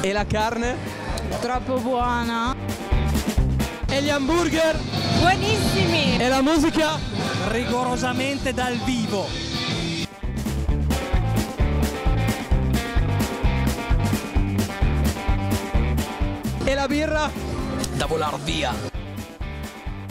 E la carne? Troppo buona. E gli hamburger? Buonissimi. E la musica? Rigorosamente dal vivo. E la birra? Da volar via.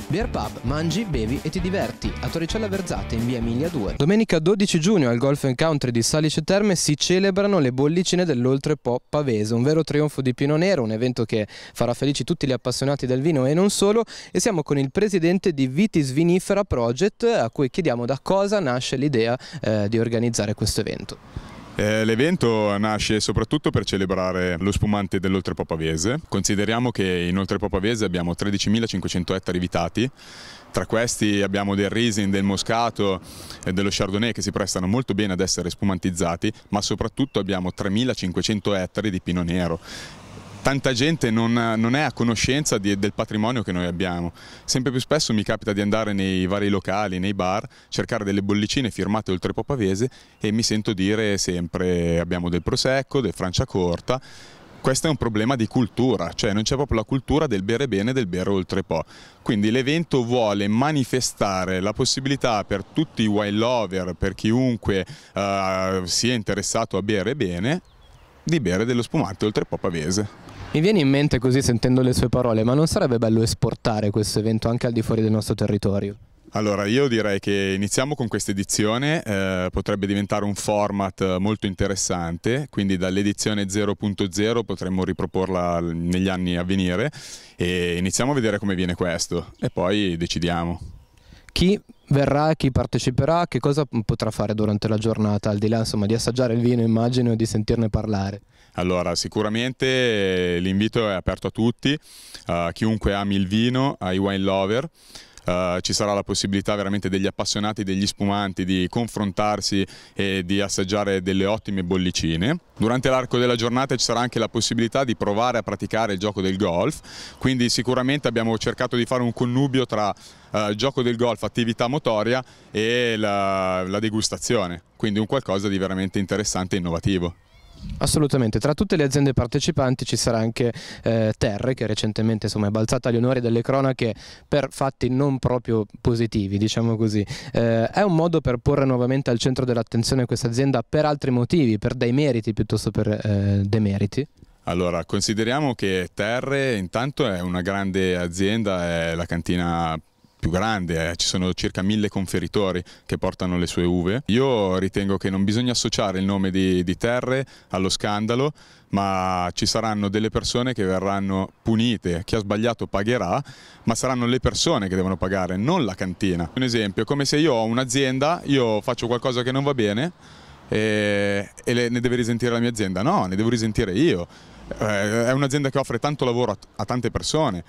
Beer Pub, mangi, bevi e ti diverti a Torricella Verzate in via Emilia 2. Domenica 12 giugno al Golf Country di Salice Terme si celebrano le bollicine dell'Oltre Po Pavese, un vero trionfo di Pino Nero, un evento che farà felici tutti gli appassionati del vino e non solo e siamo con il presidente di Vitis Vinifera Project a cui chiediamo da cosa nasce l'idea eh, di organizzare questo evento. Eh, l'evento nasce soprattutto per celebrare lo spumante dell'Oltrepopaviese. Consideriamo che in Oltrepopaviese abbiamo 13.500 ettari vitati, tra questi abbiamo del Riesling, del Moscato e dello Chardonnay che si prestano molto bene ad essere spumantizzati, ma soprattutto abbiamo 3.500 ettari di Pino Nero tanta gente non, non è a conoscenza di, del patrimonio che noi abbiamo. Sempre più spesso mi capita di andare nei vari locali, nei bar, cercare delle bollicine firmate oltre Popavese e mi sento dire sempre abbiamo del Prosecco, del Franciacorta, questo è un problema di cultura, cioè non c'è proprio la cultura del bere bene e del bere oltre po'. Quindi l'evento vuole manifestare la possibilità per tutti i wild lover, per chiunque eh, sia interessato a bere bene, di bere dello spumante oltre po' pavese. Mi viene in mente così sentendo le sue parole, ma non sarebbe bello esportare questo evento anche al di fuori del nostro territorio? Allora, io direi che iniziamo con questa edizione, eh, potrebbe diventare un format eh, molto interessante, quindi dall'edizione 0.0 potremmo riproporla negli anni a venire e iniziamo a vedere come viene questo e poi decidiamo. Chi verrà, chi parteciperà, che cosa potrà fare durante la giornata, al di là insomma, di assaggiare il vino immagino e di sentirne parlare? Allora, sicuramente eh, l'invito è aperto a tutti, a chiunque ami il vino, ai wine lover, eh, ci sarà la possibilità veramente degli appassionati, degli spumanti di confrontarsi e di assaggiare delle ottime bollicine. Durante l'arco della giornata ci sarà anche la possibilità di provare a praticare il gioco del golf, quindi sicuramente abbiamo cercato di fare un connubio tra eh, gioco del golf, attività motoria e la, la degustazione, quindi un qualcosa di veramente interessante e innovativo. Assolutamente, tra tutte le aziende partecipanti ci sarà anche eh, Terre che recentemente insomma, è balzata agli onori delle cronache per fatti non proprio positivi, diciamo così. Eh, è un modo per porre nuovamente al centro dell'attenzione questa azienda per altri motivi, per dei meriti piuttosto per eh, demeriti? Allora, consideriamo che Terre intanto è una grande azienda, è la cantina più grande, eh. ci sono circa mille conferitori che portano le sue uve. Io ritengo che non bisogna associare il nome di, di Terre allo scandalo, ma ci saranno delle persone che verranno punite, chi ha sbagliato pagherà, ma saranno le persone che devono pagare, non la cantina. Un esempio, come se io ho un'azienda, io faccio qualcosa che non va bene e, eh, e le, ne deve risentire la mia azienda, no, ne devo risentire io eh, è un'azienda che offre tanto lavoro a, a tante persone.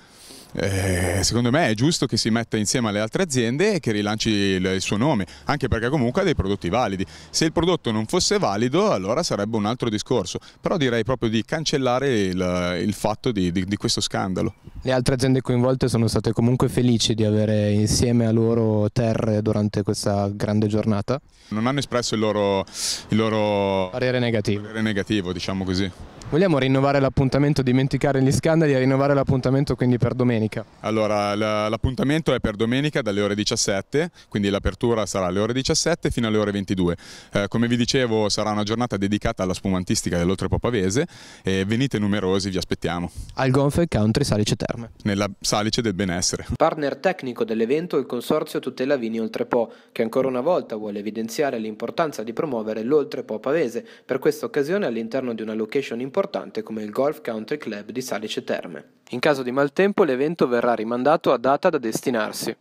Eh, secondo me è giusto che si metta insieme alle altre aziende e che rilanci il, il, suo nome, anche perché comunque ha dei prodotti validi. Se il prodotto non fosse valido allora sarebbe un altro discorso, però direi proprio di cancellare il, il fatto di, di, di, questo scandalo. Le altre aziende coinvolte sono state comunque felici di avere insieme a loro Terre durante questa grande giornata? Non hanno espresso il loro, il loro... parere negativo. Parere negativo, diciamo così. Vogliamo rinnovare l'appuntamento, dimenticare gli scandali e rinnovare l'appuntamento quindi per domenica? Allora, l'appuntamento è per domenica dalle ore 17, quindi l'apertura sarà alle ore 17 fino alle ore 22. Eh, come vi dicevo sarà una giornata dedicata alla spumantistica dell'Oltrepopavese e venite numerosi, vi aspettiamo. Al Gonfel Country Salice Terme. Nella Salice del Benessere. Partner tecnico dell'evento il Consorzio Tutela Vini Oltrepo, che ancora una volta vuole evidenziare l'importanza di promuovere l'Oltrepo Pavese. Per questa occasione all'interno di una location importante importante come il Golf Country Club di Salice Terme. In caso di maltempo l'evento verrà rimandato a data da destinarsi.